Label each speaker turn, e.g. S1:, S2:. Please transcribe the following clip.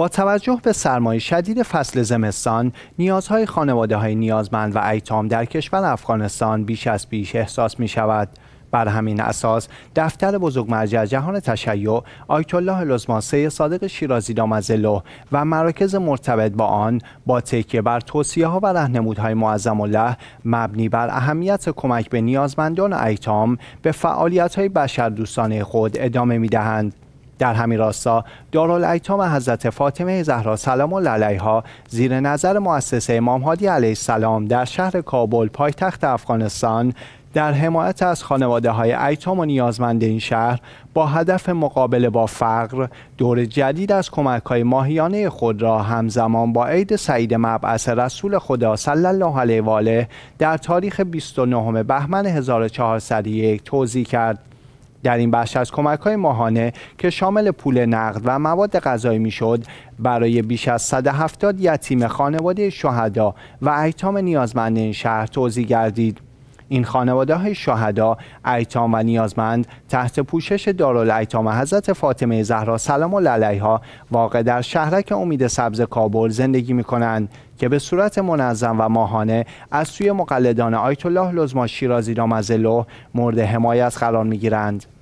S1: با توجه به سرمایه شدید فصل زمستان نیازهای خانواده های نیازمند و ایتام در کشور افغانستان بیش از پیش احساس می شود بر همین اساس دفتر بزرگ مرجع جهان تشیع آیت الله سی صادق شیرازی دامزلو و مراکز مرتبط با آن با تکیه بر توصیه ها و رهنمودهای معظم الله مبنی بر اهمیت کمک به نیازمندان ایتام به فعالیت های دوستانه خود ادامه می دهند. در همین راستا دارالایتام حضرت فاطمه زهرا سلام الله علیها زیر نظر مؤسسه امام هادی علیه السلام در شهر کابل پایتخت افغانستان در حمایت از خانواده های ایتام و نیازمند این شهر با هدف مقابله با فقر دور جدید از کمک های ماهیانه خود را همزمان با عید سعید مبعث رسول خدا صلی الله علیه و آله در تاریخ 29 بهمن 1401 توضیح کرد در این بخش از کمک های ماهانه که شامل پول نقد و مواد غذایی میشد برای بیش از 170 یتیم خانواده شهدا و ایتام نیازمند این شهر توضیح گردید این خانواده های شهدا ایتام و نیازمند تحت پوشش دارالایتام حضرت فاطمه زهرا سلام الله علیها واقع در شهرک امید سبز کابل زندگی می کنند که به صورت منظم و ماهانه از سوی مقلدان آیت الله لزما شیرازی رامزلو مورد حمایت قرار می گیرند.